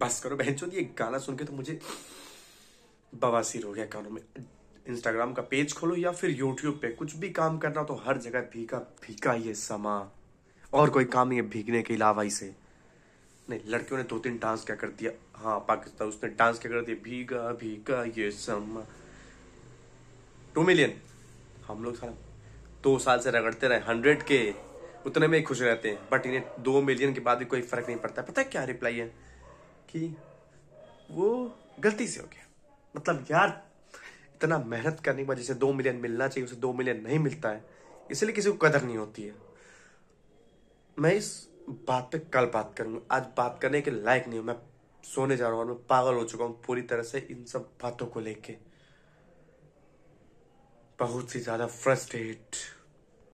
बस करो बहन चो ये गाना सुन के तो मुझे बवासीर हो गया कानों में इंस्टाग्राम का पेज खोलो या फिर यूट्यूब पे कुछ भी काम करना तो हर जगह भीगा भीगा ये समा और कोई काम नहीं है भीगने के अलावा इसे नहीं लड़कियों ने दो तीन डांस क्या कर दिया हाँ पाकिस्तान उसने डांस क्या कर दिया भीगा भीगा ये समा टू मिलियन हम लोग सारा दो साल से रगड़ते रहे हंड्रेड के उतने में ही खुश रहते हैं बट इन्हें दो मिलियन के बाद भी कोई फर्क नहीं पड़ता पता है क्या रिप्लाई है कि वो गलती से हो गया मतलब यार इतना मेहनत करने के बाद जिसे दो मिलियन मिलना चाहिए उसे दो मिलियन नहीं मिलता है इसलिए किसी को कदर नहीं होती है मैं इस बात पे कल बात करूंगा आज बात करने के लायक नहीं हूं मैं सोने जा रहा हूं और मैं पागल हो चुका हूं पूरी तरह से इन सब बातों को लेके बहुत सी ज्यादा फ्रस्ट्रेट